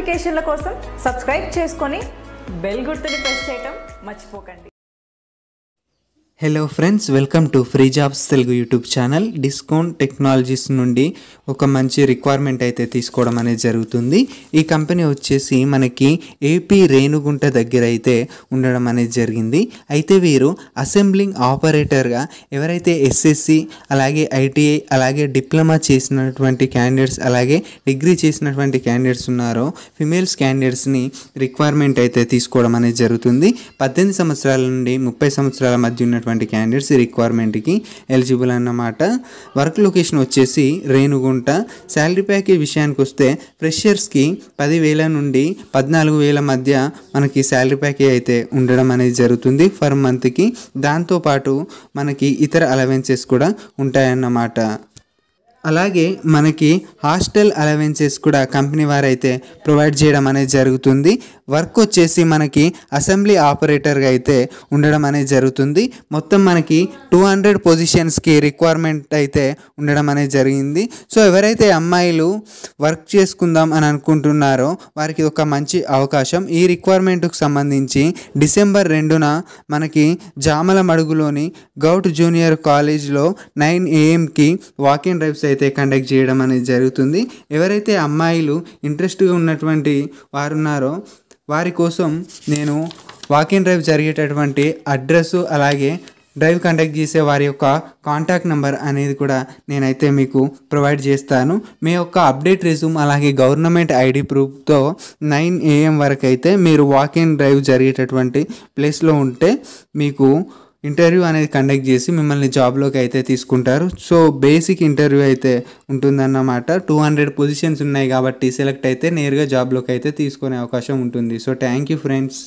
నోటిఫికేషన్ల కోసం సబ్స్క్రైబ్ చేసుకొని బెల్ గుర్తుని ప్రెస్ చేయటం మర్చిపోకండి hello friends welcome to free jobs Telugu YouTube channel discount technologies నుండి ఒక మంచి రిక్వైర్మెంట్ అయితే తీసుకోవడం అనేది జరుగుతుంది ఈ కంపెనీ వచ్చేసి మనకి ఏపీ రేణుగుంట దగ్గర అయితే ఉండడం అనేది జరిగింది అయితే వీరు అసెంబ్లింగ్ ఆపరేటర్గా ఎవరైతే ఎస్ఎస్సి అలాగే ఐటీఐ అలాగే డిప్లొమా చేసినటువంటి క్యాండిడేట్స్ అలాగే డిగ్రీ చేసినటువంటి క్యాండిడేట్స్ ఉన్నారో ఫిమేల్స్ క్యాండిడేట్స్ని రిక్వైర్మెంట్ అయితే తీసుకోవడం అనేది జరుగుతుంది పద్దెనిమిది సంవత్సరాల నుండి ముప్పై సంవత్సరాల మధ్య ఉన్నటువంటి ఉన్నటువంటి క్యాండిడేట్స్ ఈ రిక్వైర్మెంట్కి ఎలిజిబుల్ అన్నమాట వర్క్ లొకేషన్ వచ్చేసి రేణుగుంట శాలరీ ప్యాకేజ్ విషయానికి వస్తే ఫ్రెషర్స్కి పదివేల నుండి పద్నాలుగు వేల మధ్య మనకి శాలరీ ప్యాకేజ్ అయితే ఉండడం అనేది జరుగుతుంది ఫర్ మంత్కి దాంతోపాటు మనకి ఇతర అలవెన్సెస్ కూడా ఉంటాయన్నమాట అలాగే మనకి హాస్టల్ అలవెన్సెస్ కూడా కంపెనీ వారైతే ప్రొవైడ్ చేయడం అనేది జరుగుతుంది వర్క్ వచ్చేసి మనకి అసెంబ్లీ ఆపరేటర్గా అయితే ఉండడం అనేది జరుగుతుంది మొత్తం మనకి టూ హండ్రెడ్ పొజిషన్స్కి రిక్వైర్మెంట్ అయితే ఉండడం అనేది జరిగింది సో ఎవరైతే అమ్మాయిలు వర్క్ చేసుకుందాం అని అనుకుంటున్నారో వారికి ఒక మంచి అవకాశం ఈ రిక్వైర్మెంట్కు సంబంధించి డిసెంబర్ రెండున మనకి జామల మడుగులోని గౌట్ జూనియర్ కాలేజ్లో నైన్ ఏఎంకి వాకింగ్ డ్రైవ్స్ అయితే కండక్ట్ చేయడం అనేది జరుగుతుంది ఎవరైతే అమ్మాయిలు ఇంట్రెస్ట్గా ఉన్నటువంటి వారున్నారో వారి కోసం నేను వాక్ ఇన్ డ్రైవ్ జరిగేటటువంటి అడ్రస్ అలాగే డ్రైవ్ కండక్ట్ చేసే వారి యొక్క కాంటాక్ట్ నెంబర్ అనేది కూడా నేనైతే మీకు ప్రొవైడ్ చేస్తాను మీ యొక్క అప్డేట్ రిజ్యూమ్ అలాగే గవర్నమెంట్ ఐడి ప్రూఫ్తో నైన్ ఏఎం వరకు అయితే మీరు వాక్ ఇన్ డ్రైవ్ జరిగేటటువంటి ప్లేస్లో ఉంటే మీకు ఇంటర్వ్యూ అనేది కండక్ట్ చేసి మిమ్మల్ని జాబ్లోకి అయితే తీసుకుంటారు సో బేసిక్ ఇంటర్వ్యూ అయితే ఉంటుందన్నమాట టూ హండ్రెడ్ పొజిషన్స్ ఉన్నాయి కాబట్టి సెలెక్ట్ అయితే నేరుగా జాబ్లోకి అయితే తీసుకునే అవకాశం ఉంటుంది సో థ్యాంక్ యూ ఫ్రెండ్స్